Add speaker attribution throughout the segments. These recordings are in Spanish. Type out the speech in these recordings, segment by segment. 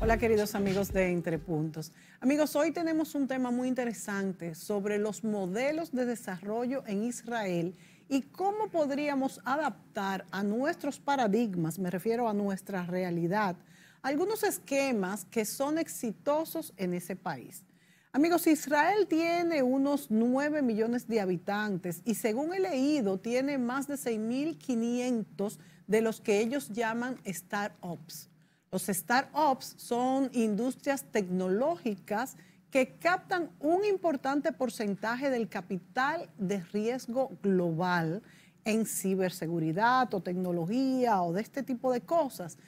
Speaker 1: Hola queridos amigos de Entre Puntos. Amigos, hoy tenemos un tema muy interesante sobre los modelos de desarrollo en Israel y cómo podríamos adaptar a nuestros paradigmas, me refiero a nuestra realidad, algunos esquemas que son exitosos en ese país. Amigos, Israel tiene unos 9 millones de habitantes y según he leído tiene más de 6.500 de los que ellos llaman startups. Los startups son industrias tecnológicas que captan un importante porcentaje del capital de riesgo global en ciberseguridad o tecnología o de este tipo de cosas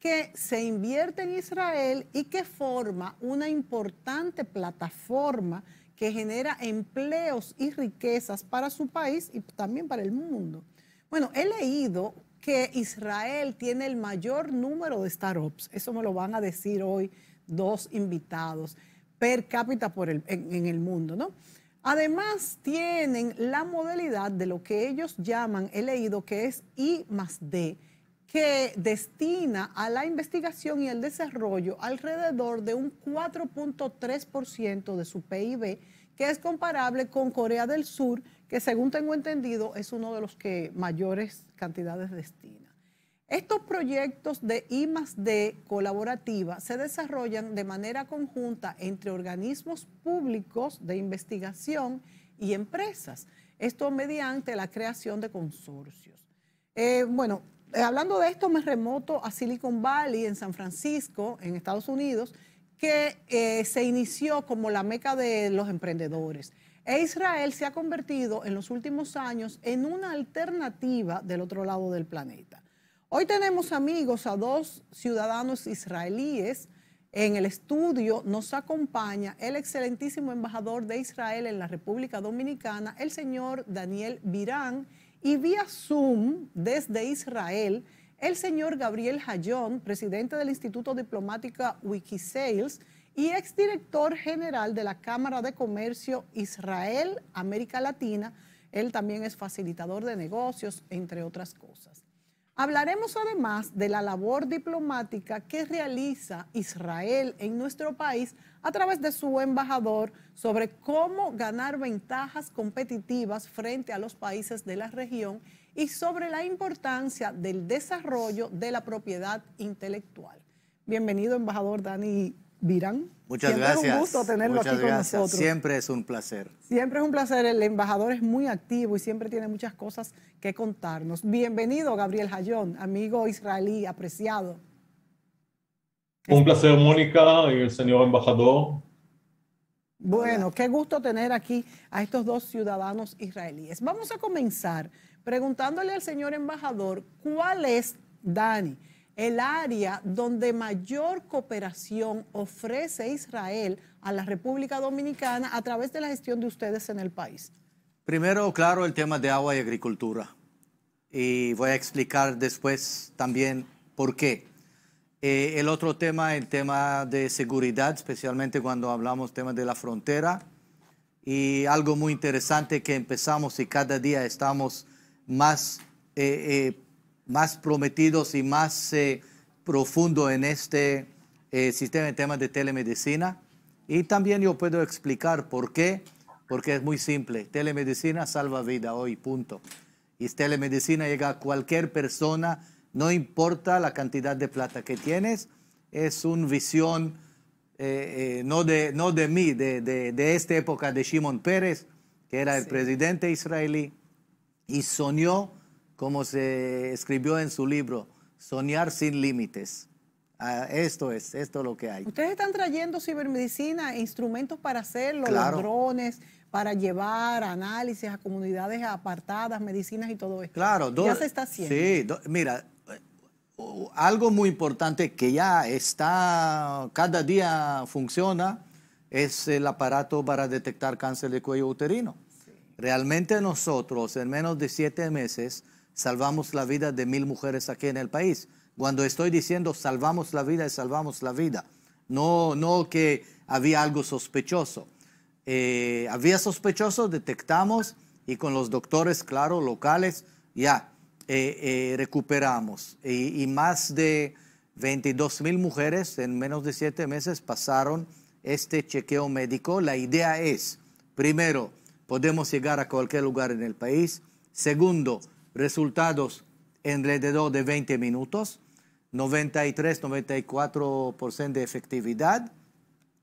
Speaker 1: que se invierte en Israel y que forma una importante plataforma que genera empleos y riquezas para su país y también para el mundo. Bueno, he leído que Israel tiene el mayor número de startups, eso me lo van a decir hoy dos invitados, per cápita por el, en, el mundo, ¿no? Además, tienen la modalidad de lo que ellos llaman, he leído que es I más D, que destina a la investigación y el desarrollo alrededor de un 4.3% de su PIB, que es comparable con Corea del Sur, que según tengo entendido es uno de los que mayores cantidades destina. Estos proyectos de I más D colaborativa se desarrollan de manera conjunta entre organismos públicos de investigación y empresas, esto mediante la creación de consorcios. Eh, bueno, eh, hablando de esto, me remoto a Silicon Valley, en San Francisco, en Estados Unidos, que eh, se inició como la meca de los emprendedores. E Israel se ha convertido en los últimos años en una alternativa del otro lado del planeta. Hoy tenemos amigos a dos ciudadanos israelíes. En el estudio nos acompaña el excelentísimo embajador de Israel en la República Dominicana, el señor Daniel Virán y vía Zoom desde Israel, el señor Gabriel Hayón, presidente del Instituto Diplomática Wikisales y exdirector general de la Cámara de Comercio Israel-América Latina. Él también es facilitador de negocios, entre otras cosas. Hablaremos además de la labor diplomática que realiza Israel en nuestro país a través de su embajador sobre cómo ganar ventajas competitivas frente a los países de la región y sobre la importancia del desarrollo de la propiedad intelectual. Bienvenido, embajador Dani Virán. Muchas gracias. un gusto aquí con nosotros. Siempre
Speaker 2: es un placer.
Speaker 1: Siempre es un placer. El embajador es muy activo y siempre tiene muchas cosas que contarnos. Bienvenido, Gabriel jayón amigo israelí, apreciado.
Speaker 3: Un placer, Mónica y el señor embajador.
Speaker 1: Bueno, qué gusto tener aquí a estos dos ciudadanos israelíes. Vamos a comenzar preguntándole al señor embajador cuál es, Dani, el área donde mayor cooperación ofrece Israel a la República Dominicana a través de la gestión de ustedes en el país?
Speaker 2: Primero, claro, el tema de agua y agricultura. Y voy a explicar después también por qué. Eh, el otro tema, el tema de seguridad, especialmente cuando hablamos tema de la frontera. Y algo muy interesante que empezamos y cada día estamos más eh, eh, más prometidos y más eh, profundo en este eh, sistema de temas de telemedicina. Y también yo puedo explicar por qué, porque es muy simple. Telemedicina salva vida hoy, punto. Y telemedicina llega a cualquier persona, no importa la cantidad de plata que tienes, es una visión eh, no, de, no de mí, de, de, de esta época de Shimon Pérez, que era el presidente israelí, y soñó como se escribió en su libro, Soñar sin Límites. Ah, esto es, esto es lo que hay.
Speaker 1: Ustedes están trayendo cibermedicina, e instrumentos para hacerlo, los ladrones, para llevar análisis a comunidades apartadas, medicinas y todo esto. Claro, ya se está haciendo.
Speaker 2: Sí, mira, eh, algo muy importante que ya está, cada día funciona, es el aparato para detectar cáncer de cuello uterino. Realmente nosotros, en menos de siete meses, salvamos la vida de mil mujeres aquí en el país. Cuando estoy diciendo salvamos la vida, salvamos la vida. No, no que había algo sospechoso. Eh, había sospechoso, detectamos y con los doctores, claro, locales, ya eh, eh, recuperamos. Y, y, más de 22 mil mujeres en menos de siete meses pasaron este chequeo médico. La idea es, primero, podemos llegar a cualquier lugar en el país. Segundo, resultados alrededor de 20 minutos, 93-94% de efectividad.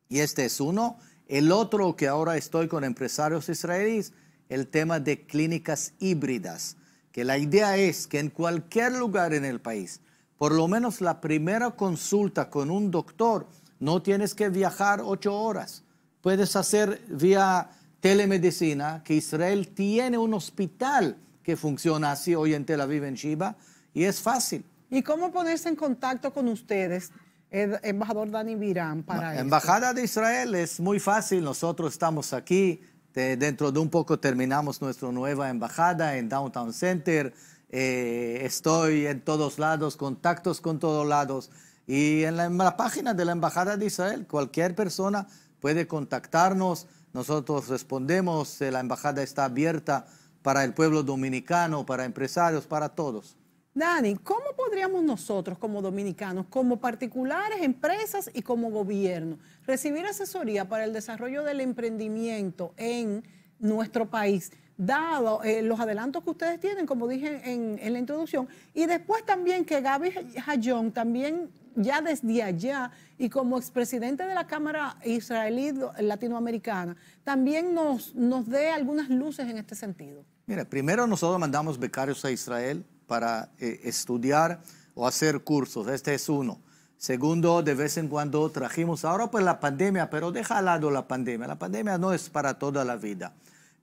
Speaker 2: Y este es uno. El otro que ahora estoy con empresarios israelíes, el tema de clínicas híbridas, que la idea es que en cualquier lugar en el país, por lo menos la primera consulta con un doctor, no tienes que viajar ocho horas. Puedes hacer vía telemedicina, que Israel tiene un hospital que funciona así hoy en Tel Aviv, en Shiva, y es fácil. ¿Y cómo ponerse en contacto con
Speaker 1: ustedes, el embajador Dani Virán, para
Speaker 2: Embajada de Israel es muy fácil, nosotros estamos aquí, dentro de un poco terminamos nuestra nueva embajada en Downtown Center, eh, estoy en todos lados, contactos con todos lados, y en en la página de la Embajada de Israel, cualquier persona puede contactarnos, nosotros respondemos, eh, la embajada está abierta para el pueblo dominicano, para empresarios, para todos.
Speaker 1: Dani, ¿cómo podríamos nosotros como dominicanos, como particulares, empresas y como gobierno, recibir asesoría para el desarrollo del emprendimiento en nuestro país? dado eh, los adelantos que ustedes tienen, como dije en, la introducción, y después también que Gaby Hayón también ya desde allá y como expresidente de la Cámara Israelí Latinoamericana, también nos dé algunas luces en este sentido.
Speaker 2: Mira, primero nosotros mandamos becarios a Israel para eh, estudiar o hacer cursos. Este es uno. Segundo, de vez en cuando trajimos, ahora pues la pandemia, pero deja al lado la pandemia. La pandemia no es para toda la vida.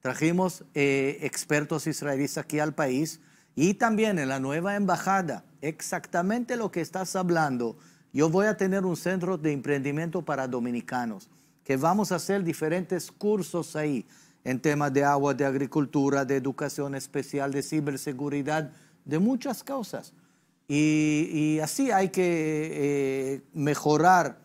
Speaker 2: Trajimos eh, expertos israelíes aquí al país y también en la nueva embajada, exactamente lo que estás hablando. Yo voy a tener un centro de emprendimiento para dominicanos, que vamos a hacer diferentes cursos ahí en temas de agua, de agricultura, de educación especial, de ciberseguridad, de muchas causas. Y, así hay que eh, mejorar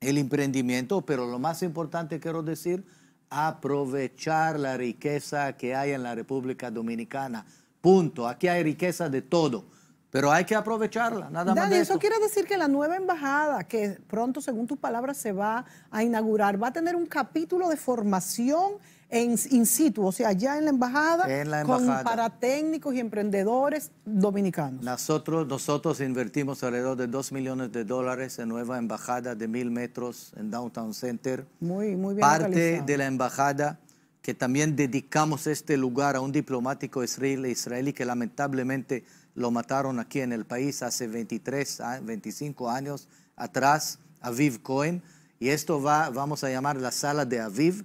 Speaker 2: el emprendimiento, pero lo más importante quiero decir, aprovechar la riqueza que hay en la República Dominicana. Punto. Aquí hay riqueza de todo. Pero hay que aprovecharla, nada más. De eso. eso quiere decir
Speaker 1: que la nueva embajada, que pronto, según tus palabras, se va a inaugurar, va a tener un capítulo de formación en, in situ, o sea, allá en la embajada, Con, para técnicos y emprendedores dominicanos.
Speaker 2: Nosotros, nosotros invertimos alrededor de 2 millones de dólares en nueva embajada de mil metros en Downtown Center. Muy, muy Parte de la embajada que también dedicamos este lugar a un diplomático israelí, israelí que lamentablemente lo mataron aquí en el país hace 23, 25 ah, años atrás, Aviv Cohen. Y esto va, vamos a llamar la sala de Aviv.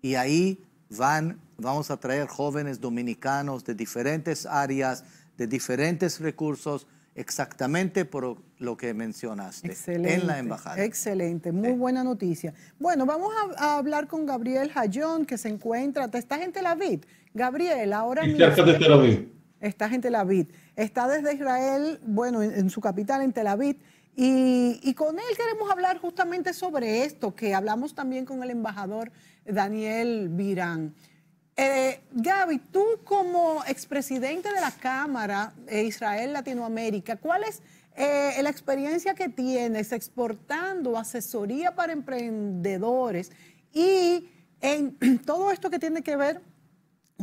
Speaker 2: Y ahí Van, vamos a traer jóvenes dominicanos de diferentes áreas, de diferentes recursos, exactamente por lo que mencionaste en la embajada.
Speaker 1: Excelente, muy buena noticia. Bueno, vamos a, hablar con Gabriel Jayón, que se encuentra, estás en Tel Aviv. Gabriel, ahora mismo... Cerca de Tel Aviv. Estás en Tel Aviv. Está desde Israel, bueno, en, su capital, en Tel Aviv. Y, y, con él queremos hablar justamente sobre esto, que hablamos también con el embajador Daniel Virán. Eh, Gaby, tú como expresidente de la Cámara de Israel Latinoamérica, ¿cuál es eh, la experiencia que tienes exportando asesoría para emprendedores y en todo esto que tiene que ver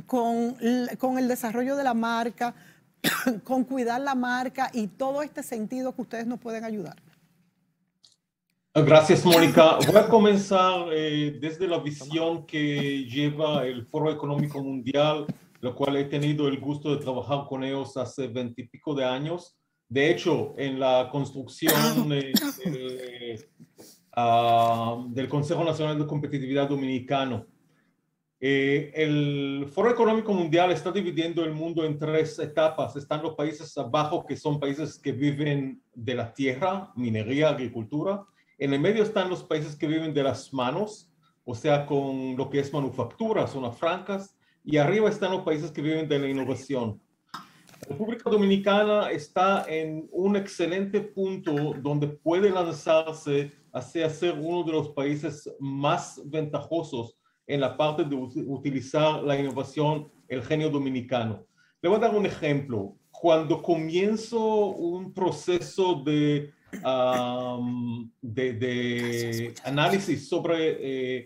Speaker 1: con, con el desarrollo de la marca, con cuidar la marca y todo este sentido que ustedes nos pueden ayudar?
Speaker 3: Gracias, Mónica. Voy a comenzar eh, desde la visión que lleva el Foro Económico Mundial, lo cual he tenido el gusto de trabajar con ellos hace veintipico de años. De hecho, en la construcción ah. Eh, eh, ah, del Consejo Nacional de Competitividad Dominicano, el Foro Económico Mundial está dividiendo el mundo en tres etapas. Están los países abajo, que son países que viven de la tierra, minería, agricultura en el medio están los países que viven de las manos, o sea, con lo que es manufactura, zonas francas, y arriba están los países que viven de la innovación. República Dominicana está en un excelente punto donde puede lanzarse hacia ser uno de los países más ventajosos en la parte de utilizar la innovación, el genio dominicano. Le voy a dar un ejemplo. Cuando comienzo un proceso de de, análisis sobre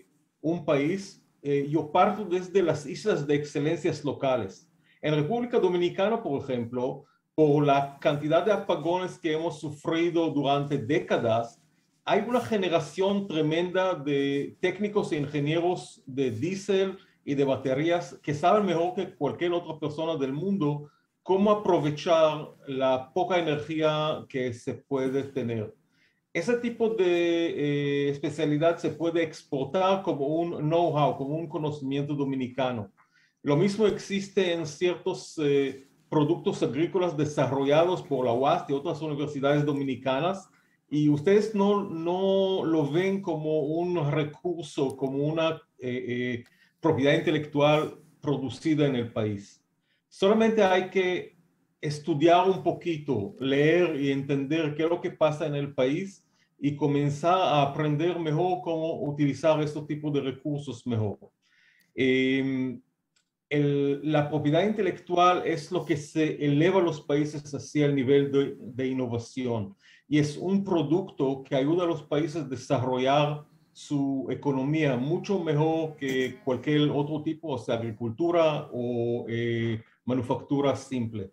Speaker 3: eh, un país, eh, yo parto desde las islas de excelencias locales. En República Dominicana, por ejemplo, por la cantidad de apagones que hemos sufrido durante décadas, hay una generación tremenda de técnicos e ingenieros de diésel y de baterías que saben mejor que cualquier otra persona del mundo cómo aprovechar la poca energía que se puede tener. Ese tipo de eh, especialidad se puede exportar como un know-how, como un conocimiento dominicano. Lo mismo existe en ciertos eh, productos agrícolas desarrollados por la UAS y otras universidades dominicanas, y ustedes no, lo ven como un recurso, como una eh, propiedad intelectual producida en el país. Solamente hay que estudiar un poquito, leer y entender qué es lo que pasa en el país y comenzar a aprender mejor cómo utilizar estos tipos de recursos mejor. Em, la propiedad intelectual es lo que se eleva a los países hacia el nivel de, innovación y es un producto que ayuda a los países a desarrollar su economía mucho mejor que cualquier otro tipo, o sea, agricultura o eh, manufactura simple.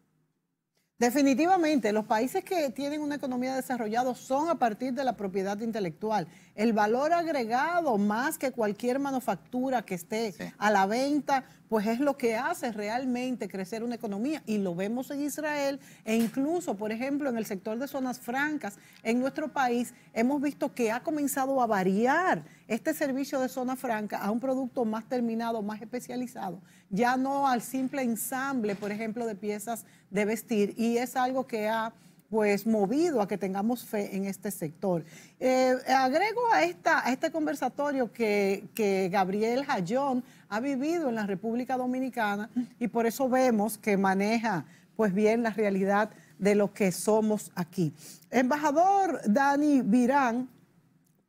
Speaker 1: Definitivamente, los países que tienen una economía desarrollada son a partir de la propiedad intelectual. El valor agregado, más que cualquier manufactura que esté a la venta, pues es lo que hace realmente crecer una economía y lo vemos en Israel e incluso, por ejemplo, en el sector de zonas francas, en nuestro país hemos visto que ha comenzado a variar este servicio de zona franca a un producto más terminado, más especializado, ya no al simple ensamble, por ejemplo, de piezas de vestir y es algo que ha pues movido a que tengamos fe en este sector. Eh, agrego a, esta, este conversatorio que, Gabriel Jayón ha vivido en la República Dominicana y por eso vemos que maneja pues bien la realidad de lo que somos aquí. Embajador Dani Virán,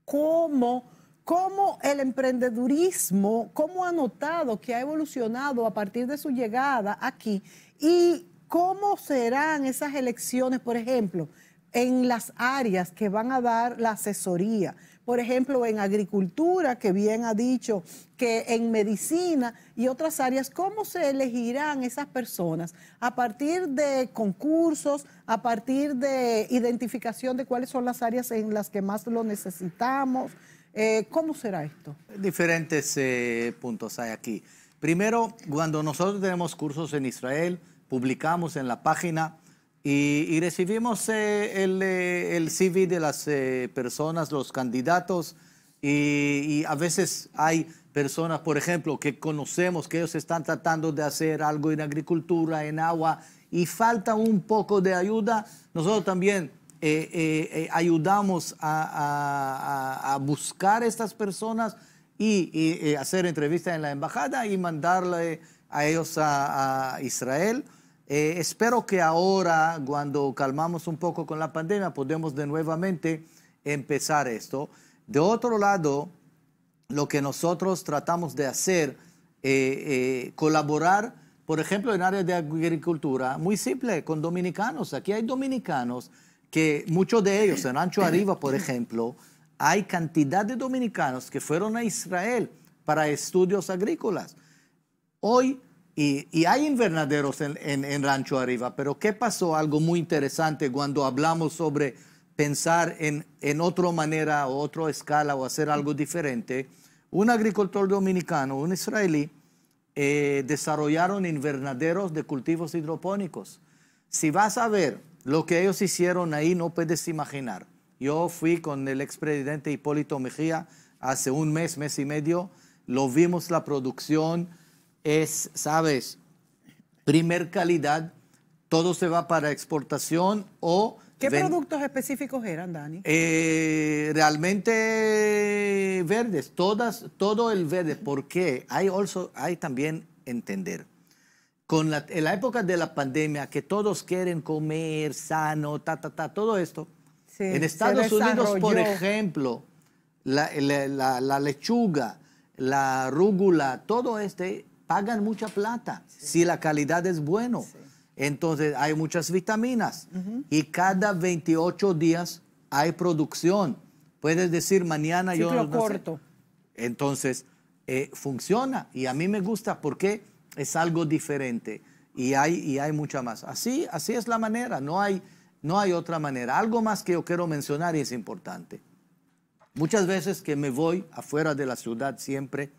Speaker 1: ¿cómo, cómo el emprendedurismo, cómo ha notado que ha evolucionado a partir de su llegada aquí y ¿Cómo serán esas elecciones, por ejemplo, en las áreas que van a dar la asesoría? Por ejemplo, en agricultura, que bien ha dicho, que en medicina y otras áreas, ¿cómo se elegirán esas personas? ¿A partir de concursos, a partir de identificación de cuáles son las áreas en las que más lo necesitamos? Eh, ¿Cómo será esto?
Speaker 2: Diferentes eh, puntos hay aquí. Primero, cuando nosotros tenemos cursos en Israel, publicamos en la página y, recibimos eh, el, eh, CV de las eh, personas, los candidatos, y, a veces hay personas, por ejemplo, que conocemos que ellos están tratando de hacer algo en agricultura, en agua, y falta un poco de ayuda. Nosotros también ayudamos a, a, a, buscar estas personas y, hacer entrevistas en la embajada y mandarle a ellos a Israel. Eh, espero que ahora, cuando calmamos un poco con la pandemia, podemos de nuevamente empezar esto. De otro lado, lo que nosotros tratamos de hacer, eh, eh, colaborar, por ejemplo, en áreas de agricultura, muy simple, con dominicanos. Aquí hay dominicanos que muchos de ellos, en Ancho Arriba, por ejemplo, hay cantidad de dominicanos que fueron a Israel para estudios agrícolas. Hoy y, hay invernaderos en, Rancho Arriba, pero ¿qué pasó? Algo muy interesante cuando hablamos sobre pensar en, otra manera o otra escala o hacer algo diferente. Un agricultor dominicano, un israelí, eh, desarrollaron invernaderos de cultivos hidropónicos. Si vas a ver lo que ellos hicieron ahí, no puedes imaginar. Yo fui con el expresidente Hipólito Mejía hace un mes, mes y medio, lo vimos la producción es, sabes, primer calidad, todo se va para exportación o... ¿Qué
Speaker 1: productos específicos eran, Dani?
Speaker 2: Eh, realmente verdes, todas, todo el verde, porque hay, also, hay también entender. Con la, en la época de la pandemia, que todos quieren comer sano, ta, ta, ta, todo esto. en Estados Unidos, por ejemplo, la, la lechuga, la rúgula, todo este pagan mucha plata si la calidad es buena. Entonces hay muchas vitaminas y cada 28 días hay producción. Puedes decir mañana yo... No corto. Entonces eh, funciona y a mí me gusta porque es algo diferente y hay, y hay mucha más. Así, así es la manera, no hay, no hay otra manera. Algo más que yo quiero mencionar y es importante. Muchas veces que me voy afuera de la ciudad siempre,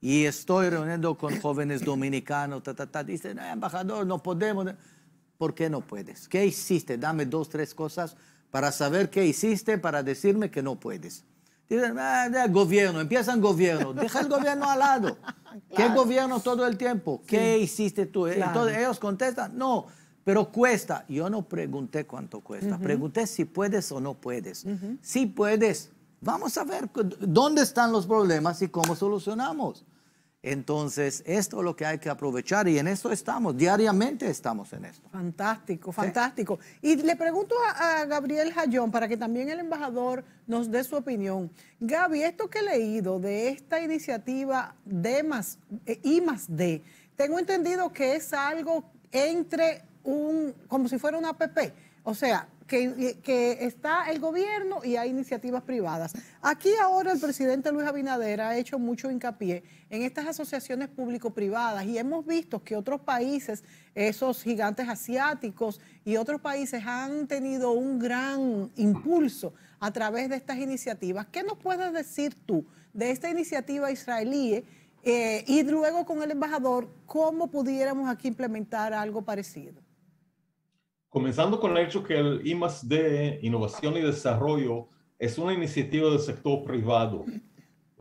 Speaker 2: y estoy reuniendo con jóvenes dominicanos, ta, ta, ta. Dicen, eh, embajador, no podemos. ¿Por qué no puedes? ¿Qué hiciste? Dame dos, tres cosas para saber qué hiciste, para decirme que no puedes. Dicen, ah, gobierno, empiezan gobierno, deja el gobierno al lado. ¿Qué gobierno todo el tiempo? ¿Qué hiciste tú? Eh, entonces ellos contestan, no, pero cuesta. Yo no pregunté cuánto cuesta, pregunté si puedes o no puedes. Si puedes, vamos a ver dónde están los problemas y cómo solucionamos. Entonces, esto es lo que hay que aprovechar y en esto estamos, diariamente estamos en esto.
Speaker 1: Fantástico, fantástico. Y le pregunto a, Gabriel Jayón para que también el embajador nos dé su opinión. Gaby, esto que he leído de esta iniciativa de más, eh, I más D, tengo entendido que es algo entre un, como si fuera una APP. O sea, que, está el gobierno y hay iniciativas privadas. Aquí ahora el presidente Luis Abinader ha hecho mucho hincapié en estas asociaciones público-privadas y hemos visto que otros países, esos gigantes asiáticos y otros países han tenido un gran impulso a través de estas iniciativas. ¿Qué nos puedes decir tú de esta iniciativa israelí eh, y luego con el embajador cómo pudiéramos aquí implementar algo parecido?
Speaker 3: Comenzando con el hecho que el I+D, Innovación y Desarrollo, es una iniciativa del sector privado.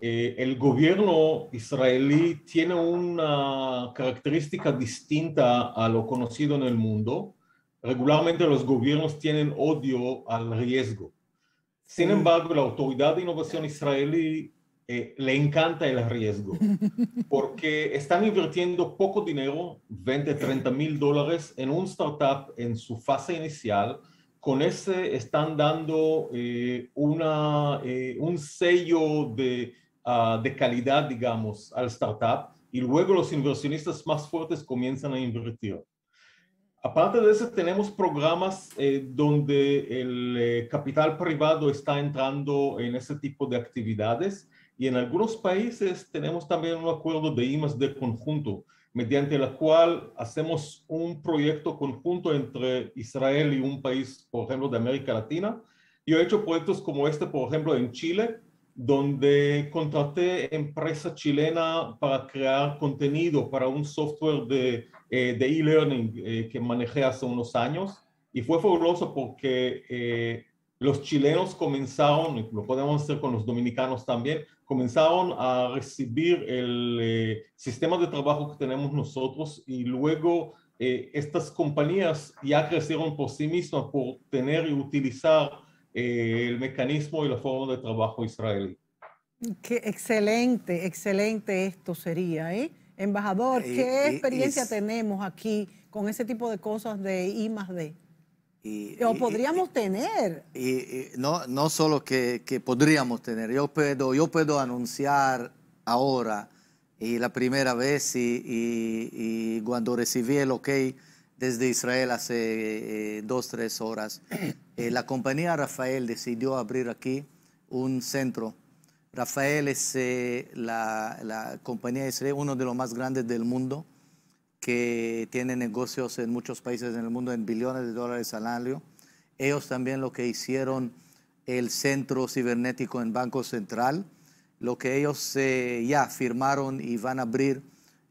Speaker 3: Eh, el gobierno israelí tiene una característica distinta a lo conocido en el mundo. Regularmente los gobiernos tienen odio al riesgo. Sin embargo, la Autoridad de Innovación Israelí eh, le encanta el riesgo, porque están invirtiendo poco dinero, 20, 30 mil dólares en un startup en su fase inicial. Con ese están dando eh, una, eh, un sello de, ah, de, calidad, digamos, al startup y luego los inversionistas más fuertes comienzan a invertir. Aparte de eso, tenemos programas donde el capital privado está entrando en ese tipo de actividades y en algunos países tenemos también un acuerdo de IMAS de conjunto, mediante el cual hacemos un proyecto conjunto entre Israel y un país, por ejemplo, de América Latina. Yo he hecho proyectos como este, por ejemplo, en Chile, donde contraté empresa chilena para crear contenido para un software de eh, e-learning de eh, e que manejé hace unos años. Y fue fabuloso porque eh, los chilenos comenzaron, y lo podemos hacer con los dominicanos también, comenzaron a recibir el eh, sistema de trabajo que tenemos nosotros y luego eh, estas compañías ya crecieron por sí mismas por tener y utilizar eh, el mecanismo y la forma de trabajo israelí.
Speaker 1: Qué excelente, excelente esto sería, Embajador, ¿qué experiencia tenemos aquí con ese tipo de cosas de I más D? podríamos tener.
Speaker 2: Y, no, no solo que, que, podríamos tener, yo puedo, yo puedo anunciar ahora y la primera vez y, cuando recibí el ok desde Israel hace eh, dos, tres horas, eh, la compañía Rafael decidió abrir aquí un centro. Rafael es eh, la, la, compañía Israel, uno de los más grandes del mundo que tiene negocios en muchos países del mundo en billones de dólares al año. Ellos también lo que hicieron el centro cibernético en Banco Central, lo que ellos eh, ya firmaron y van a abrir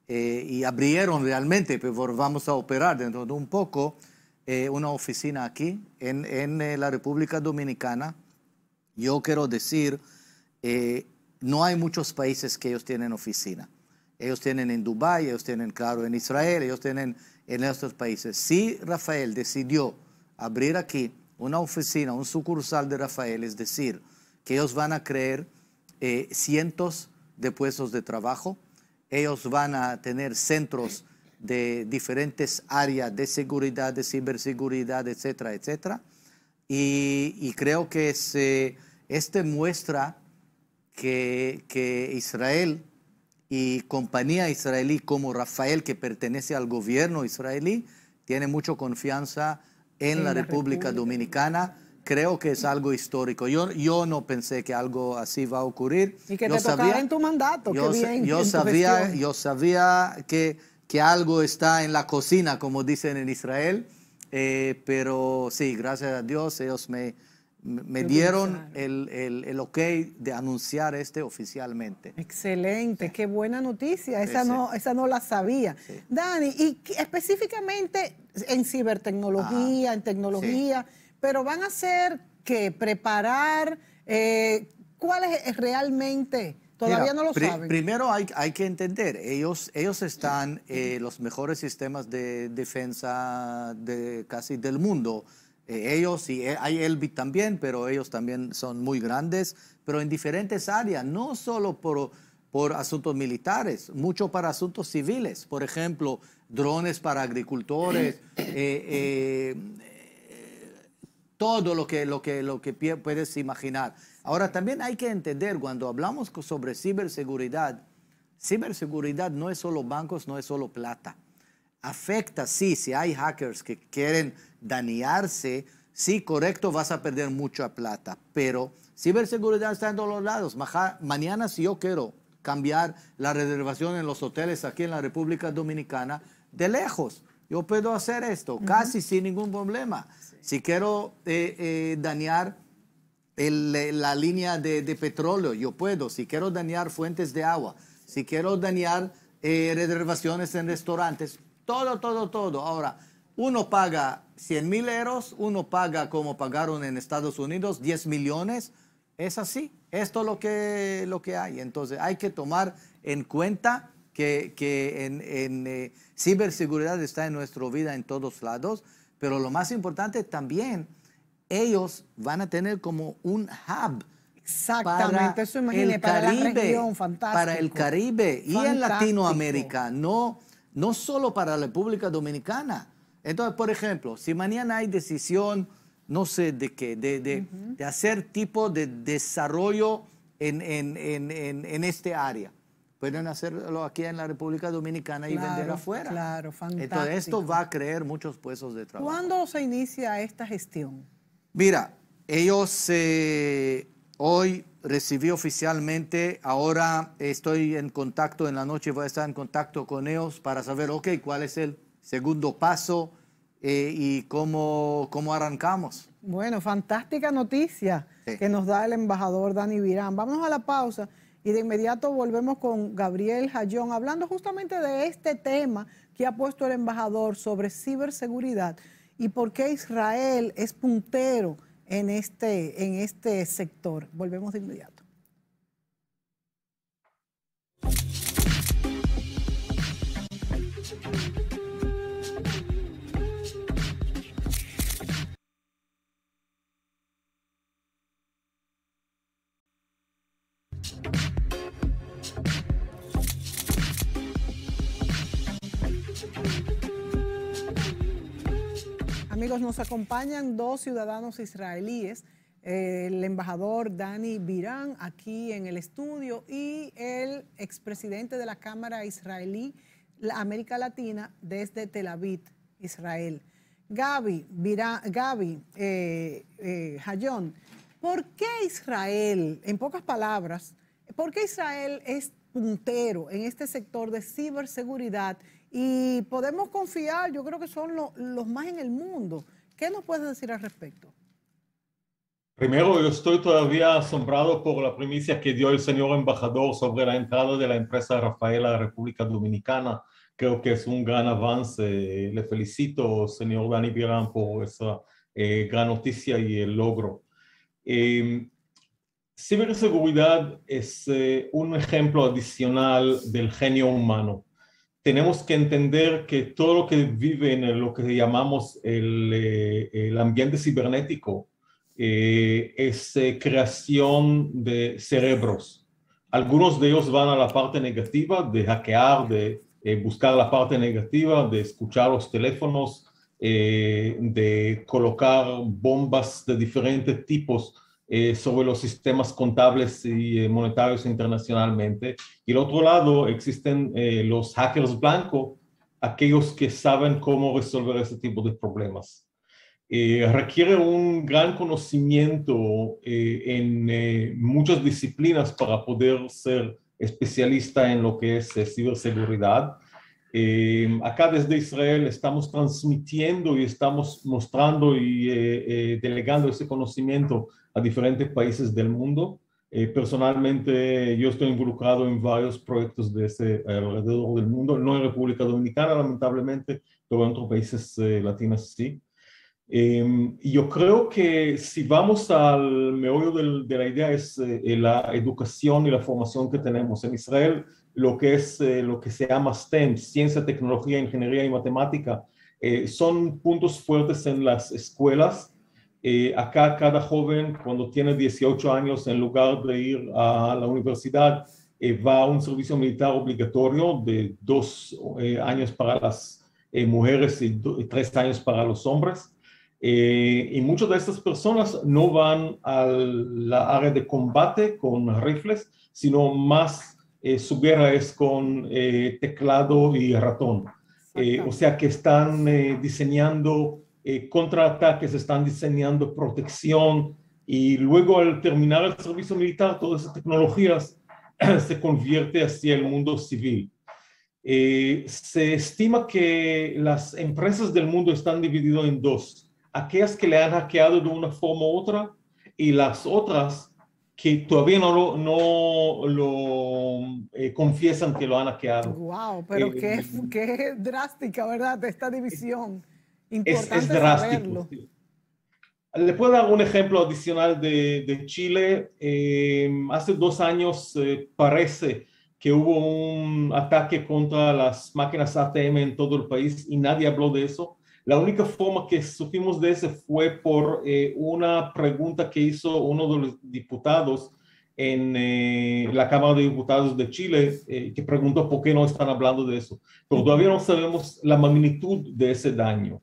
Speaker 2: eh, y abrieron realmente, pero pues, vamos a operar dentro de un poco eh, una oficina aquí en, en la República Dominicana. Yo quiero decir, no hay muchos países que ellos tienen oficina. Ellos tienen en Dubái, ellos tienen, claro, en Israel, ellos tienen en estos países. Si Rafael decidió abrir aquí una oficina, un sucursal de Rafael, es decir, que ellos van a crear eh, cientos de puestos de trabajo, ellos van a tener centros de diferentes áreas de seguridad, de ciberseguridad, etcétera, etcétera. Y, creo que este muestra que Israel y compañía israelí como Rafael, que pertenece al gobierno israelí, tiene mucha confianza en, la, República, Dominicana. Creo que es algo histórico. Yo, yo no pensé que algo así va a ocurrir. Y que yo te sabía, en tu
Speaker 1: mandato. Yo, yo sabía,
Speaker 2: yo sabía que, que algo está en la cocina, como dicen en Israel. Eh, pero sí, gracias a Dios, ellos me, me dieron el, el, ok de anunciar este oficialmente. Excelente, qué buena
Speaker 1: noticia, esa, no, esa no la sabía. Dani, y específicamente en cibertecnología, en tecnología, pero van a hacer que preparar, eh, ¿cuál es realmente? Todavía no lo saben.
Speaker 2: Primero hay, hay, que entender, ellos, ellos están eh, los mejores sistemas de defensa de casi del mundo. Eh, ellos y eh, hay Elbit también, pero ellos también son muy grandes, pero en diferentes áreas, no solo por, asuntos militares, mucho para asuntos civiles, por ejemplo, drones para agricultores, eh, todo lo que, lo, lo que puedes imaginar. Ahora, también hay que entender, cuando hablamos sobre ciberseguridad, ciberseguridad no es solo bancos, no es solo plata afecta, sí, si hay hackers que quieren dañarse, sí, correcto, vas a perder mucha plata, pero ciberseguridad está en todos los lados. mañana si yo quiero cambiar la reservación en los hoteles aquí en la República Dominicana, de lejos, yo puedo hacer esto casi sin ningún problema. Si quiero eh, eh, dañar la línea de, petróleo, yo puedo. Si quiero dañar fuentes de agua, si quiero dañar eh, reservaciones en restaurantes, todo, todo, todo. Ahora, uno paga 100 mil euros, uno paga como pagaron en Estados Unidos, 10 millones. Es así, esto es lo que, lo que hay. Entonces hay que tomar en cuenta que, que en, en eh, ciberseguridad está en nuestra vida en todos lados, pero lo más importante también, ellos van a tener como un hub. Exactamente, para eso el para Caribe, la fantástico. Para el Caribe y en Latinoamérica, no no solo para la República Dominicana. Entonces, por ejemplo, si mañana hay decisión, no sé de qué, de, hacer tipo de desarrollo en, en, este área. Pueden hacerlo aquí en la República Dominicana y vender afuera. Claro, fantástico. Entonces, esto va a crear muchos puestos de trabajo.
Speaker 1: ¿Cuándo se inicia esta gestión?
Speaker 2: Mira, ellos se... Hoy recibí oficialmente, ahora estoy en contacto, en la noche voy a estar en contacto con ellos para saber, ok, cuál es el segundo paso eh, y cómo, arrancamos.
Speaker 1: Bueno, fantástica noticia que nos da el embajador Dani Virán. Vamos a la pausa y de inmediato volvemos con Gabriel Jayón hablando justamente de este tema que ha puesto el embajador sobre ciberseguridad y por qué Israel es puntero en este, en este sector. Volvemos de inmediato. nos acompañan dos ciudadanos israelíes, el embajador Dani Virán, aquí en el estudio y el expresidente de la Cámara israelí América Latina desde Tel Aviv, Israel. Gaby, Hayon, Gaby eh, eh, ¿por qué Israel, en pocas palabras, por qué Israel es puntero en este sector de ciberseguridad y podemos confiar, yo creo que son los más en el mundo. ¿Qué nos puedes decir al respecto?
Speaker 3: Primero, yo estoy todavía asombrado por la primicia que dio el señor embajador sobre la entrada de la empresa Rafael a la República Dominicana. Creo que es un gran avance. Le felicito, señor Dani Pirán, por esa eh, gran noticia y el logro. Em, ciberseguridad es eh, un ejemplo adicional del genio humano tenemos que entender que todo lo que vive en lo que llamamos el, eh, ambiente cibernético eh, es eh, creación de cerebros. Algunos de ellos van a la parte negativa de hackear, de buscar la parte negativa, de escuchar los teléfonos, de colocar bombas de diferentes tipos eh, sobre los sistemas contables y eh, monetarios internacionalmente. Y el otro lado existen eh, los hackers blancos, aquellos que saben cómo resolver ese tipo de problemas. requiere un gran conocimiento en muchas disciplinas para poder ser especialista en lo que es ciberseguridad Em, acá desde Israel estamos transmitiendo y estamos mostrando y eh, eh, delegando ese conocimiento a diferentes países del mundo. Eh, personalmente, yo estoy involucrado en varios proyectos de ese alrededor del mundo, no en República Dominicana, lamentablemente, pero en otros países latinos sí. Em, yo creo que si vamos al meollo de la idea es la educación y la formación que tenemos en Israel lo que es eh, lo que se llama STEM, ciencia, tecnología, ingeniería y matemática, eh, son puntos fuertes en las escuelas. Eh, acá cada joven cuando tiene 18 años, en lugar de ir a la universidad, va a un servicio militar obligatorio de dos años para las mujeres y, y, tres años para los hombres. y muchas de estas personas no van a la área de combate con rifles, sino más eh, su guerra es con eh, teclado y ratón. Eh, o sea que están diseñando contraataques, están diseñando protección y luego al terminar el servicio militar, todas esas tecnologías se convierte hacia el mundo civil. se estima que las empresas del mundo están divididas en dos, aquellas que le han hackeado de una forma u otra y las otras que todavía no lo, no lo eh, confiesan que lo han hackeado.
Speaker 1: ¡Wow! Pero qué, eh, qué, drástica, ¿verdad? Esta división. es, drástico.
Speaker 3: Le puedo dar un ejemplo adicional de, de Chile. Eh, hace dos años parece que hubo un ataque contra las máquinas ATM en todo el país y nadie habló de eso. La única forma que supimos de eso fue por eh, una pregunta que hizo uno de los diputados en eh, la Cámara de Diputados de Chile, eh, que preguntó por qué no están hablando de eso. Pero todavía no sabemos la magnitud de ese daño.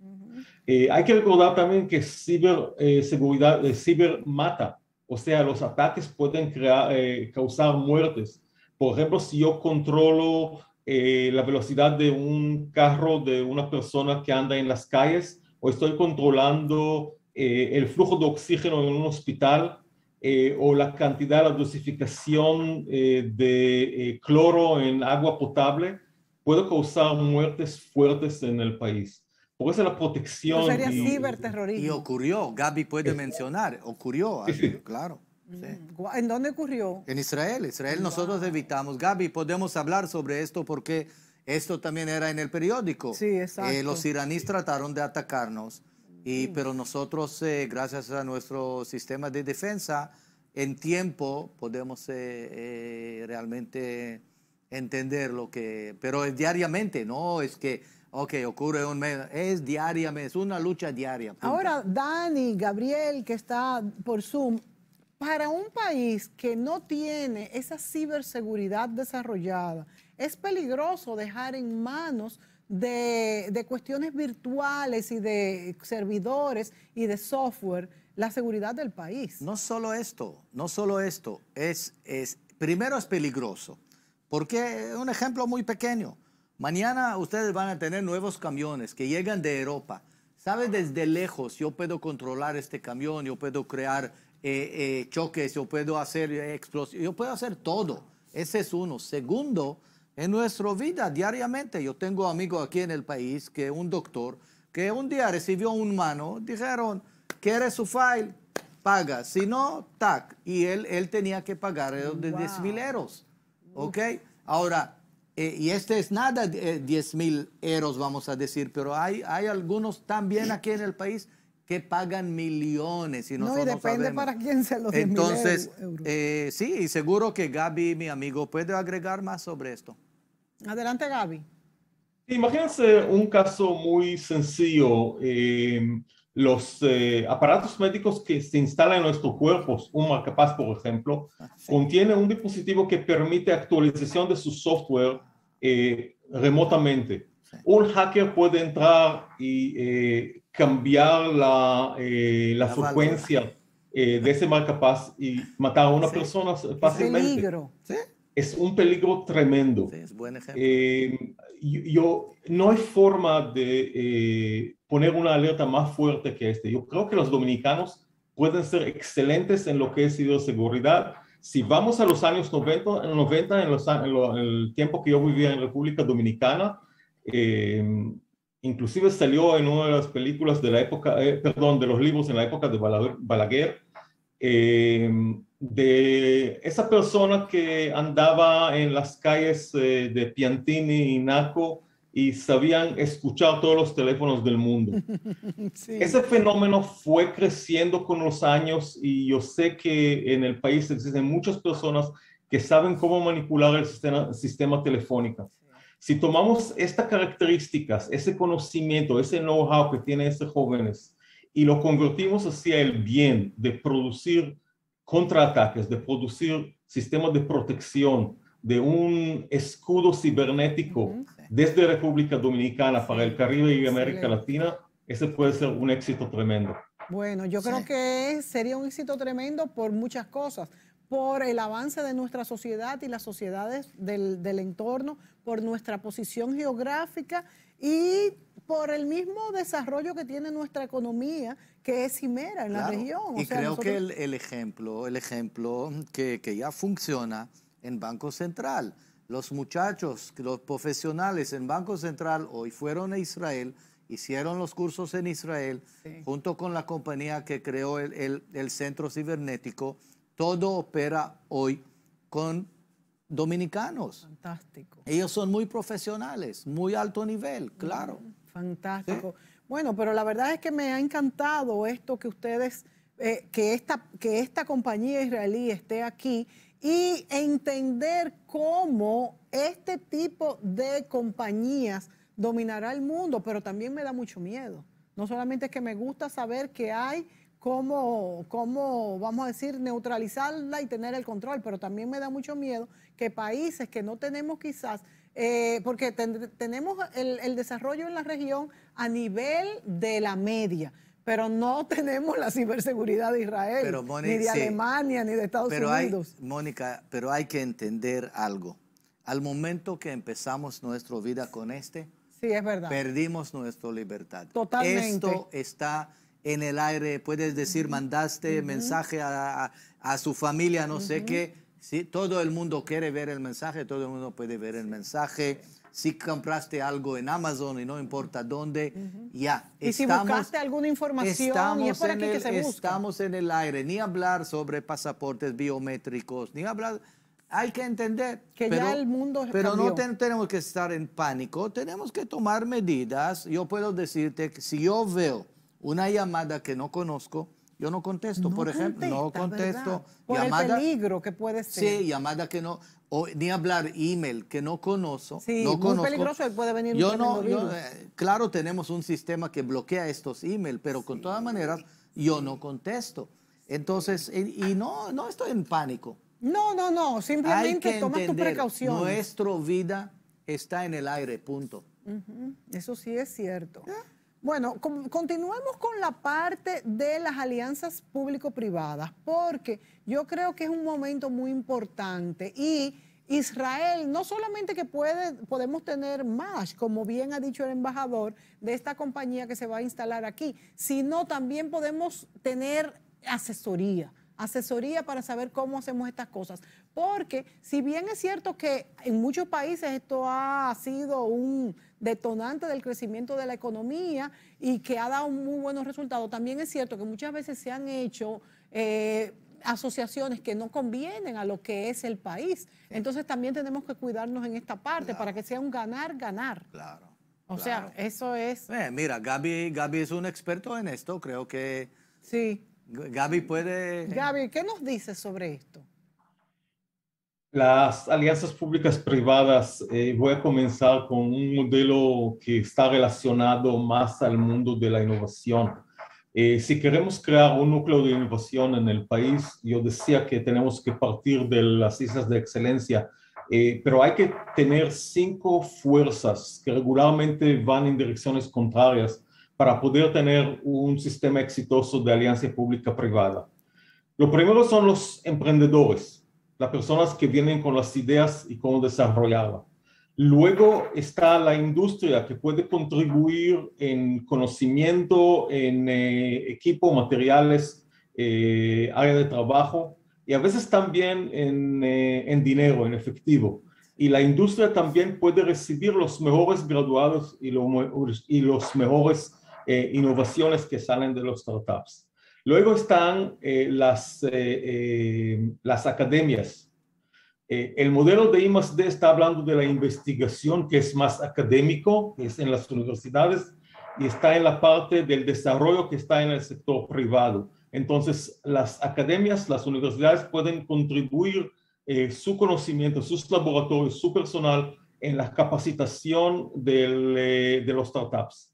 Speaker 3: hay que recordar también que ciberseguridad, ciber mata, o sea, los ataques pueden crear, causar muertes. Por ejemplo, si yo controlo eh, la velocidad de un carro de una persona que anda en las calles, o estoy controlando eh, el flujo de oxígeno en un hospital, eh, o la cantidad, la dosificación de cloro en agua potable, puede causar muertes fuertes en el país. Por eso la protección... y, Y ocurrió, Gaby puede mencionar, ocurrió, sí,
Speaker 2: claro. Mm,
Speaker 1: ¿En dónde ocurrió?
Speaker 2: En Israel. Israel nosotros evitamos. Gaby, podemos hablar sobre esto porque esto también era en el periódico. Sí, exacto. Eh, los iraníes trataron de atacarnos, y, mm. pero nosotros, eh, gracias a nuestro sistema de defensa, en tiempo podemos eh, realmente entender lo que... Pero es diariamente, ¿no? Es que Ok, ocurre un mes. Es diariamente, es una lucha diaria.
Speaker 1: Ahora, Dani, Gabriel, que está por Zoom, para un país que no tiene esa ciberseguridad desarrollada, es peligroso dejar en manos de, cuestiones virtuales y de servidores y de software la seguridad del país. No solo esto, no
Speaker 2: solo esto, es, primero es peligroso, porque es un ejemplo muy pequeño, mañana ustedes van a tener nuevos camiones que llegan de Europa. ¿Sabe Desde lejos yo puedo controlar este camión, yo puedo crear eh, eh, choques, yo puedo hacer eh, explosiones, yo puedo hacer todo. Ese es uno. Segundo, en nuestra vida diariamente, yo tengo amigos aquí en el país que un doctor que un día recibió un mano, dijeron, ¿quieres su file? Paga. Si no, tac. Y él, él tenía que pagar de 10 mil euros. ¿Ok? Ahora, y este es nada, de 10 mil euros, vamos a decir, pero hay, hay algunos también aquí en el país que pagan millones y no, y depende para quién se los Entonces, eh, sí, y seguro que Gaby, mi amigo, puede agregar más sobre esto. Adelante, Gaby.
Speaker 3: Imagínense un caso muy sencillo. Eh, los eh, aparatos médicos que se instalan en nuestros cuerpos, un marcapaz, por ejemplo, ah, contiene un dispositivo que permite actualización de su software remotamente. Un hacker puede entrar y cambiar la, eh, la, frecuencia eh, de ese marcapaz y matar a una persona fácilmente. Es un peligro tremendo. Eh, yo, no hay forma de poner una alerta más fuerte que este. Yo creo que los dominicanos pueden ser excelentes en lo que es ciberseguridad. Si vamos a los años 90, en, los, en, en el tiempo que yo vivía en República Dominicana, Inclusive salió en una de las películas de la época, eh, perdón, de los libros en la época de Balaguer, em, de esa persona que andaba en las calles eh, de Piantini y Naco y sabían escuchar todos los teléfonos del mundo. Ese fenómeno fue creciendo con los años y yo sé que en el país existen muchas personas que saben cómo manipular el sistema telefónico. Si tomamos estas características, ese conocimiento, ese know-how que tienen esos jóvenes y lo convertimos hacia el bien de producir contraataques, de producir sistemas de protección, de un escudo cibernético desde República Dominicana para el Caribe y América Latina, ese puede ser un éxito tremendo.
Speaker 1: Bueno, yo creo que sería un éxito tremendo por muchas cosas por el avance de nuestra sociedad y las sociedades del, entorno, por nuestra posición geográfica y por el mismo desarrollo que tiene nuestra economía, que es cimera en la región. y creo que el,
Speaker 2: ejemplo, el ejemplo que, ya funciona en Banco Central, los muchachos, los profesionales en Banco Central hoy fueron a Israel, hicieron los cursos en Israel, junto con la compañía que creó el, el centro cibernético todo opera hoy con dominicanos.
Speaker 1: Fantástico.
Speaker 2: Ellos son muy profesionales, muy alto nivel, claro. Mm, fantástico. Bueno, pero la verdad es
Speaker 1: que me ha encantado esto que ustedes, eh, que, esta, que esta compañía israelí esté aquí y entender cómo este tipo de compañías dominará el mundo, pero también me da mucho miedo. No solamente es que me gusta saber que hay cómo, cómo, vamos a decir, neutralizarla y tener el control, pero también me da mucho miedo que países que no tenemos quizás, eh, porque tenemos el, desarrollo en la región a nivel de la media pero no tenemos la ciberseguridad de Israel, ni de Alemania, ni de Estados Unidos.
Speaker 2: Mónica, pero hay que entender algo. Al momento que empezamos nuestra vida con este, sí, es verdad. perdimos nuestra libertad. Totalmente. Esto está en el aire, puedes decir, mandaste mensaje a, a, su familia, no sé qué. ¿sí? Todo el mundo quiere ver el mensaje, todo el mundo puede ver el mensaje. Si compraste algo en Amazon y no importa dónde, ya. Y si buscaste
Speaker 1: alguna información, estamos, es el,
Speaker 2: estamos en el aire. Ni hablar sobre pasaportes biométricos, ni hablar hay que entender que pero, ya el mundo pero no tenemos que estar en pánico tenemos que tomar medidas yo puedo decirte que si yo veo una llamada que no conozco, yo no contesto, por ejemplo, no contesto. ¿verdad? Por llamada, el peligro que puede ser. Sí, llamada que no, o, ni hablar, email que no conozco. Sí, no muy peligroso, puede venir. Yo no, eh, claro, tenemos un sistema que bloquea estos emails, pero con todas maneras yo no contesto. Entonces, y, no, no estoy en pánico.
Speaker 1: No, no, no, simplemente toma tu precaución. Nuestra
Speaker 2: vida está en el aire, punto.
Speaker 1: Eso sí es cierto. Bueno, continuamos con la parte de las alianzas público-privadas, porque yo creo que es un momento muy importante y Israel no solamente que puede, podemos tener más, como bien ha dicho el embajador, de esta compañía que se va a instalar aquí, sino también podemos tener asesoría asesoría para saber cómo hacemos estas cosas. Porque si bien es cierto que en muchos países esto ha sido un detonante del crecimiento de la economía y que ha dado muy buenos resultados. También es cierto que muchas veces se han hecho... Eh, asociaciones que no convienen a lo que es el país. Entonces también tenemos que cuidarnos en esta parte para que sea un ganar, ganar. Claro.
Speaker 2: O sea, eso es... Eh, mira, Gaby, Gaby es un experto en esto, creo que... Sí. Gaby puede... Eh,
Speaker 1: Gaby, ¿qué nos dices sobre esto?
Speaker 3: Las alianzas públicas privadas, eh, voy a comenzar con un modelo que está relacionado más al mundo de la innovación. Eh, si queremos crear un núcleo de innovación en el país, yo decía que tenemos que partir de las islas de excelencia, eh, pero hay que tener cinco fuerzas que regularmente van en direcciones contrarias para poder tener un sistema exitoso de alianza pública-privada. Lo primero son los emprendedores las personas que vienen con las ideas y cómo desarrollarla. Luego está la industria que puede contribuir en conocimiento, en eh, equipo, materiales, eh, área de trabajo y a veces también en, eh, en, dinero, en efectivo. Y la industria también puede recibir los mejores graduados y, las y los mejores innovaciones que salen de los startups. Luego están eh, las, eh, eh, las academias. el modelo de I está hablando de la investigación que es más académico, que es en las universidades, y está en la parte del desarrollo que está en el sector privado. Entonces, las academias, las universidades pueden contribuir su conocimiento, sus laboratorios, su personal en la capacitación de los startups.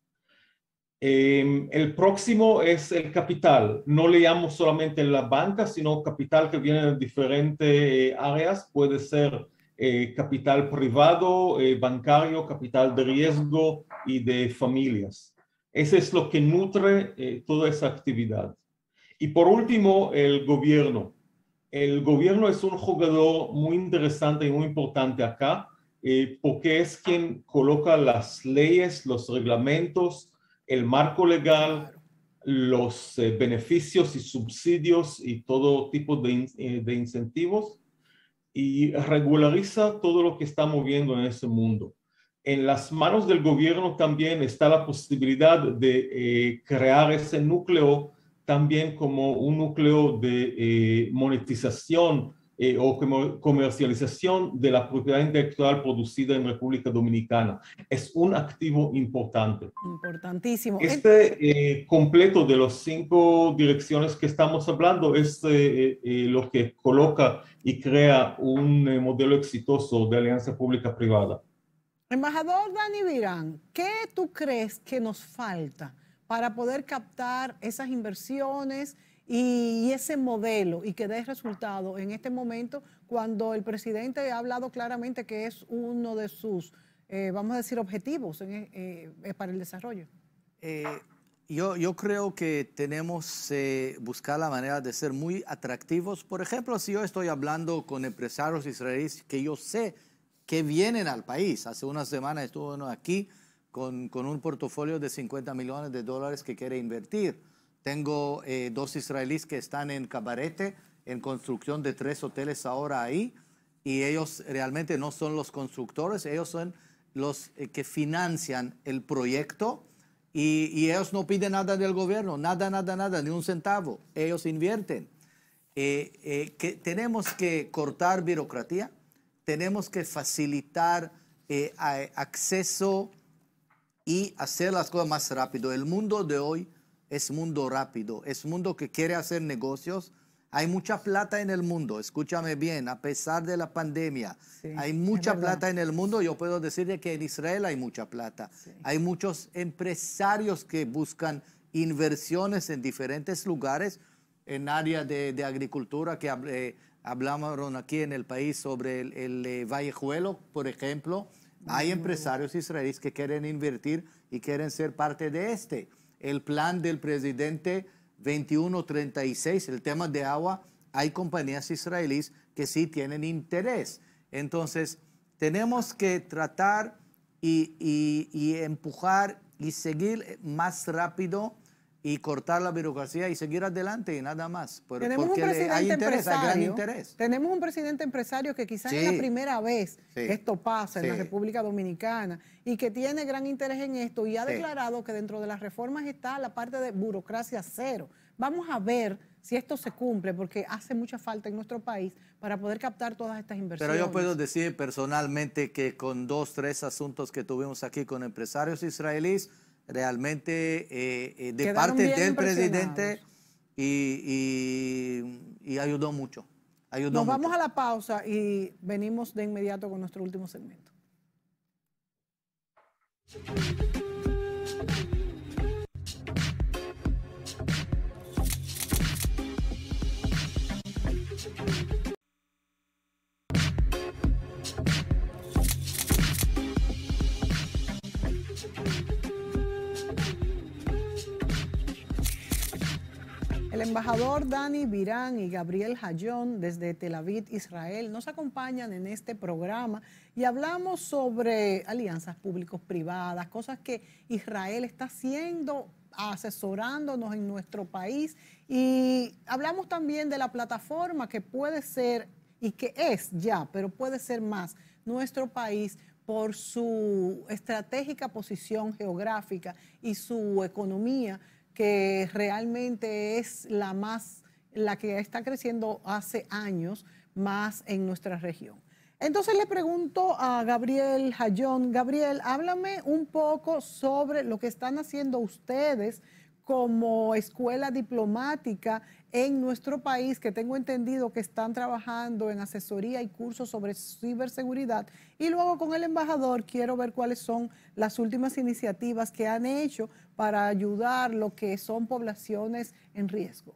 Speaker 3: Em, el próximo es el capital. No le llamo solamente la banca, sino capital que viene de diferentes eh, áreas. Puede ser eh, capital privado, eh, bancario, capital de riesgo y de familias. Eso es lo que nutre toda esa actividad. Y por último, el gobierno. El gobierno es un jugador muy interesante y muy importante acá, porque es quien coloca las leyes, los reglamentos, el marco legal, los eh, beneficios y subsidios y todo tipo eh, de, incentivos y regulariza todo lo que está viendo en ese mundo. En las manos del gobierno también está la posibilidad de eh, crear ese núcleo también como un núcleo de monetización eh, o comercialización de la propiedad intelectual producida en República Dominicana. Es un activo importante.
Speaker 1: Importantísimo. Este
Speaker 3: eh, completo de las cinco direcciones que estamos hablando es eh, lo que coloca y crea un modelo exitoso de alianza pública-privada.
Speaker 1: Embajador Dani Virán, ¿qué tú crees que nos falta para poder captar esas inversiones? y, ese modelo y que dé resultado en este momento cuando el presidente ha hablado claramente que es uno de sus, eh, vamos a decir, objetivos eh, eh, para el desarrollo?
Speaker 2: yo, yo, creo que tenemos que buscar la manera de ser muy atractivos. Por ejemplo, si yo estoy hablando con empresarios israelíes que yo sé que vienen al país. Hace unas semana estuvo uno aquí con, con un portafolio de 50 millones de dólares que quiere invertir tengo eh, dos israelíes que están en Cabarete, en construcción de tres hoteles ahora ahí, y ellos realmente no son los constructores, ellos son los eh, que financian el proyecto y, ellos no piden nada del gobierno, nada, nada, nada, ni un centavo, ellos invierten. Eh, que tenemos que cortar burocracia, tenemos que facilitar acceso y hacer las cosas más rápido. El mundo de hoy es mundo rápido, es mundo que quiere hacer negocios. Hay mucha plata en el mundo, escúchame bien, a pesar de la pandemia, hay mucha plata en el mundo. Yo puedo decirle que en Israel hay mucha plata. Hay muchos empresarios que buscan inversiones en diferentes lugares, en áreas de, agricultura que eh, hablamos aquí en el país sobre el, eh, Vallejuelo, por ejemplo. Hay mm. empresarios israelíes que quieren invertir y quieren ser parte de este el plan del presidente 2136, el tema de agua, hay compañías israelíes que sí tienen interés. Entonces, tenemos que tratar y, y empujar y seguir más rápido y cortar la burocracia y seguir adelante y nada más. tenemos porque un presidente interés, empresario,
Speaker 1: Tenemos un presidente empresario que quizás es la primera vez que esto pasa en la República Dominicana y que tiene gran interés en esto y ha declarado que dentro de las reformas está la parte de burocracia cero. Vamos a ver si esto se cumple, porque hace mucha falta en nuestro país para poder captar todas estas inversiones. Pero yo puedo
Speaker 2: decir personalmente que con dos, tres asuntos que tuvimos aquí con empresarios israelíes, realmente eh, eh, de parte del presidente y, ayudó mucho. Nos vamos
Speaker 1: a la pausa y venimos de inmediato con nuestro último segmento. El embajador Dani Virán y Gabriel Jayón desde Tel Aviv, Israel, nos acompañan en este programa y hablamos sobre alianzas públicos-privadas, cosas que Israel está haciendo asesorándonos en nuestro país y hablamos también de la plataforma que puede ser y que es ya, pero puede ser más nuestro país por su estratégica posición geográfica y su economía que realmente es la más, la que está creciendo hace años más en nuestra región. Entonces le pregunto a Gabriel Jayón, Gabriel, háblame un poco sobre lo que están haciendo ustedes como escuela diplomática en nuestro país, que tengo entendido que están trabajando en asesoría y cursos sobre ciberseguridad. Y luego con el embajador quiero ver cuáles son las últimas iniciativas que han hecho para ayudar lo que son poblaciones en riesgo.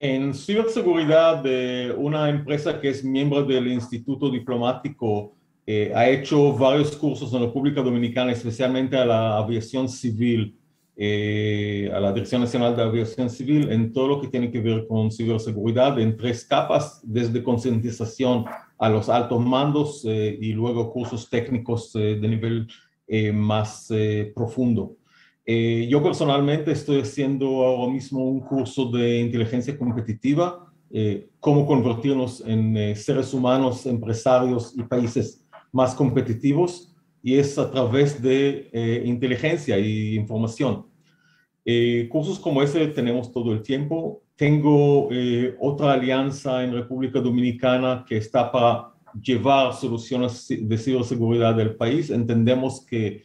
Speaker 3: En ciberseguridad, de eh, una empresa que es miembro del Instituto Diplomático eh, ha hecho varios cursos en la República Dominicana, especialmente a la aviación civil. Eh, a la Dirección Nacional de Aviación Civil en todo lo que tiene que ver con ciberseguridad en tres capas, desde concientización a los altos mandos eh, y luego cursos técnicos eh, de nivel más profundo. yo personalmente estoy haciendo ahora mismo un curso de inteligencia competitiva, cómo convertirnos en seres humanos, empresarios y países más competitivos y es a través de eh, inteligencia e información. Eh, cursos como ese tenemos todo el tiempo. Tengo eh, otra alianza en República Dominicana que está para llevar soluciones de ciberseguridad del país. Entendemos que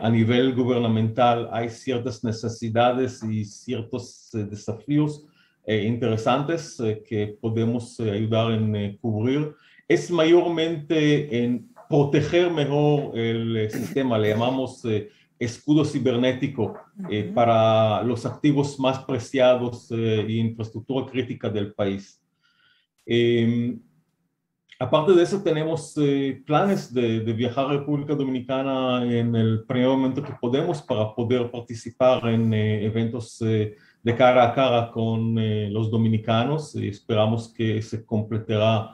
Speaker 3: a nivel gubernamental hay ciertas necesidades y ciertos desafíos interesantes que podemos ayudar en cubrir. Es mayormente en proteger mejor el sistema, este le llamamos eh, escudo cibernético eh, para los activos más preciados e infraestructura crítica del país. Em, aparte de eso, tenemos planes de, de, viajar a República Dominicana en el primer momento que podemos para poder participar en eventos de cara a cara con los dominicanos. Esperamos que se completará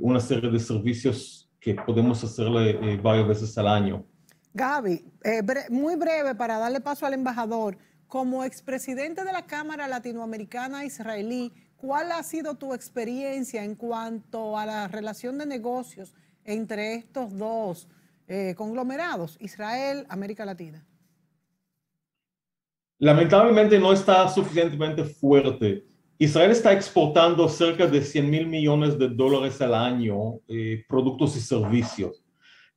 Speaker 3: una serie de servicios que podemos hacerle eh, varias veces al año.
Speaker 1: Gaby, eh, muy breve para darle paso al embajador. Como expresidente de la Cámara Latinoamericana Israelí, ¿cuál ha sido tu experiencia en cuanto a la relación de negocios entre estos dos eh, conglomerados, Israel, América Latina?
Speaker 3: Lamentablemente no está suficientemente fuerte. Israel está exportando cerca de 100 mil millones de dólares al año, eh, productos y servicios.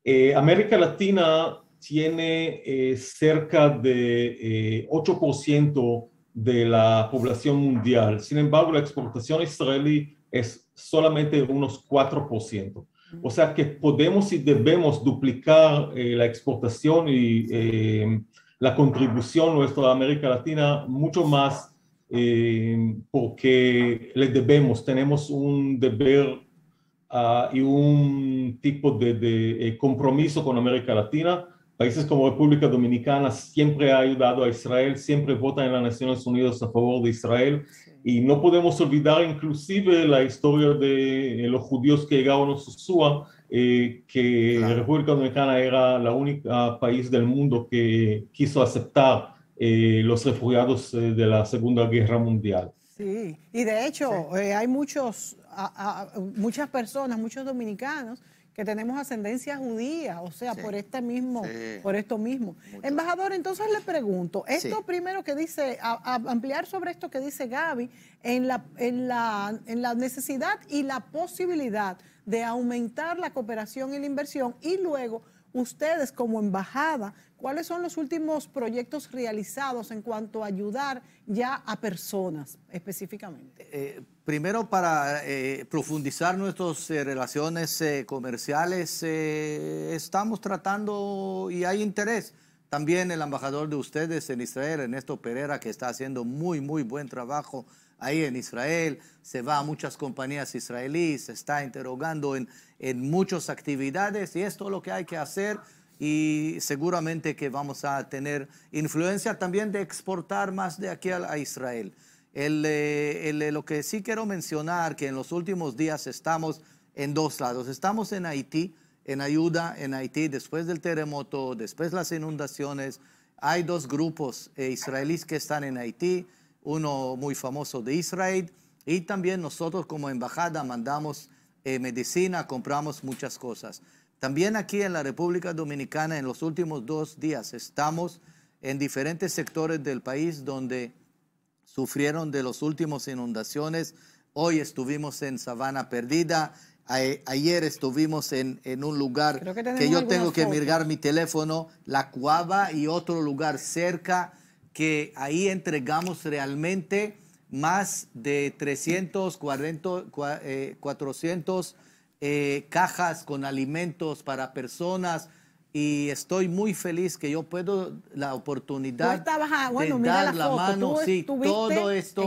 Speaker 3: Eh, América Latina tiene eh, cerca de 8% de la población mundial. Sin embargo, la exportación israelí es solamente unos 4%. O sea que podemos y debemos duplicar la exportación y la contribución nuestra a América Latina mucho más eh, porque le debemos, tenemos un deber ah, y un tipo de, eh, compromiso con América Latina. Países como República Dominicana siempre ha ayudado a Israel, siempre votan en las Naciones Unidas a favor de Israel y no podemos olvidar inclusive la historia de eh, los judíos que llegaron a Susúa, que República Dominicana era el único ah, país del mundo que quiso aceptar eh, los refugiados eh, de la Segunda Guerra Mundial.
Speaker 1: Sí, y de hecho eh, hay muchos, muchas personas, muchos dominicanos que tenemos ascendencia judía, o sea, por este mismo, por esto mismo. Embajador, entonces le pregunto, esto primero que dice, ampliar sobre esto que dice Gaby, en la, en, la, en la necesidad y la posibilidad de aumentar la cooperación y la inversión, y luego ustedes como embajada, ¿cuáles son los últimos proyectos realizados en cuanto a ayudar ya a personas específicamente? Eh,
Speaker 2: eh, primero, para eh, profundizar nuestras relaciones comerciales, estamos tratando y hay interés. También el embajador de ustedes en Israel, Ernesto Pereira, que está haciendo muy, muy buen trabajo ahí en Israel, se va a muchas compañías israelíes, se está interrogando en, en muchas actividades y esto es lo que hay que hacer y seguramente que vamos a tener influencia también de exportar más de aquí a, Israel. El, eh, el, eh, lo que sí quiero mencionar, que en los últimos días estamos en dos lados. Estamos en Haití, en ayuda en Haití, después del terremoto, después las inundaciones. Hay dos grupos eh, israelíes que están en Haití uno muy famoso de Israel. Y también nosotros como embajada mandamos eh, medicina, compramos muchas cosas. También aquí en la República Dominicana en los últimos dos días estamos en diferentes sectores del país donde sufrieron de las últimas inundaciones. Hoy estuvimos en Sabana Perdida, ayer estuvimos en, un lugar que, yo tengo que mirar mi teléfono, La Cuava y otro lugar cerca que ahí entregamos realmente más de 340, 400 eh, eh, cajas con alimentos para personas y estoy muy feliz que yo puedo la oportunidad de dar la, mano, sí, todo esto,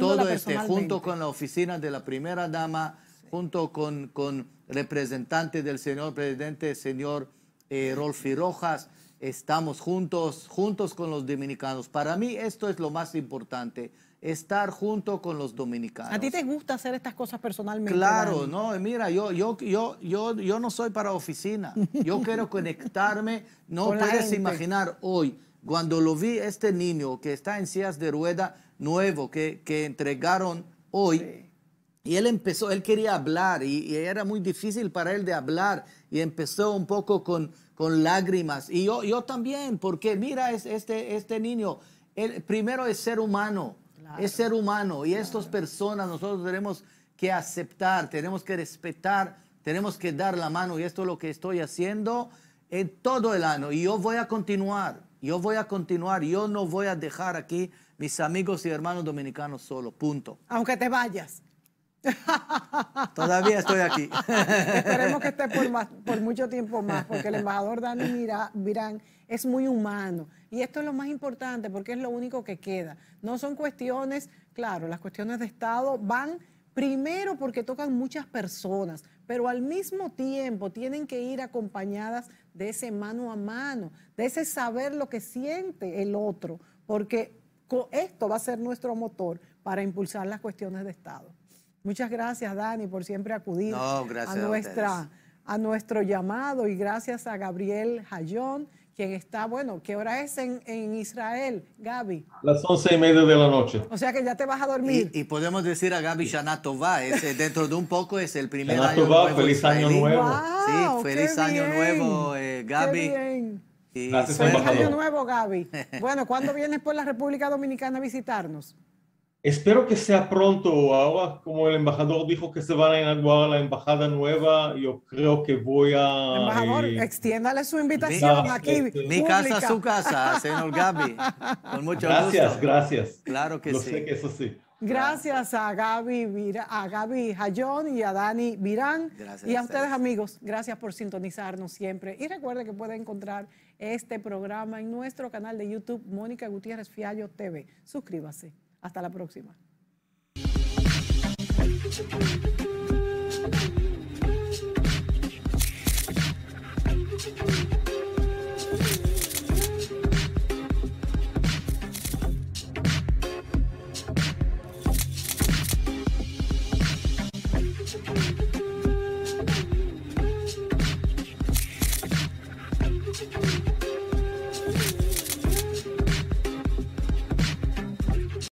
Speaker 2: todo este, junto con la oficina de la primera dama, junto con, con representantes del señor presidente, señor eh, Rolfi Rojas, estamos juntos, juntos con los dominicanos. Para mí esto es lo más importante, estar junto con los dominicanos. ¿A ti
Speaker 1: te gusta hacer estas cosas personalmente? Claro,
Speaker 2: no, mira, yo, yo, yo, yo, no soy para oficina, yo quiero conectarme, no puedes imaginar hoy, cuando lo vi este niño que está en sillas de rueda nuevo, que, entregaron hoy. Y él empezó, él quería hablar y, era muy difícil para él de hablar y empezó un poco con, con lágrimas. Y yo, yo también, porque mira es, este, este niño, el, primero es ser humano, es ser humano. Y estas personas nosotros tenemos que aceptar, tenemos que respetar, tenemos que dar la mano. Y esto es lo que estoy haciendo en todo el año. Y yo voy a continuar, yo voy a continuar, yo no voy a dejar aquí mis amigos y hermanos dominicanos solo, punto.
Speaker 1: Aunque te vayas.
Speaker 2: Todavía estoy aquí. Esperemos
Speaker 1: que esté por, mucho tiempo más, porque el embajador Dani Virán es muy humano. Y esto es lo más importante, porque es lo único que queda. No son cuestiones, claro, las cuestiones de Estado van primero porque tocan muchas personas, pero al mismo tiempo tienen que ir acompañadas de ese mano a mano, de ese saber lo que siente el otro, porque esto va a ser nuestro motor para impulsar las cuestiones de Estado. Muchas gracias, Dani, por siempre acudir a, nuestra, a, nuestro llamado y gracias a Gabriel Jayón, quien está, bueno, ¿qué hora es en, Israel, Gaby?
Speaker 3: Las once y media de la noche.
Speaker 2: O sea que ya te vas a dormir. Y, podemos decir a Gaby Shanatová, dentro de un poco es el primer año feliz año nuevo. sí, feliz año nuevo,
Speaker 3: Gaby. feliz año
Speaker 1: nuevo, Gaby. Bueno, ¿cuándo vienes por la República Dominicana a visitarnos?
Speaker 3: Espero que sea pronto. Ahora, como el embajador dijo que se van a inaugurar la embajada nueva, yo creo que voy a. Embajador, eh,
Speaker 1: extiéndale su
Speaker 3: invitación aquí. Este, mi casa, su
Speaker 2: casa, señor Gaby.
Speaker 3: Con mucho gracias, gusto. Gracias, Claro que lo sí. Sé que eso sí.
Speaker 1: Gracias a Gaby, a Gaby Jayón y a Dani Virán. Gracias y a, ustedes, amigos, gracias por sintonizarnos siempre. Y recuerde que puede encontrar este programa en nuestro canal de YouTube, Mónica Gutiérrez Fiallo TV. Suscríbase. Hasta la próxima.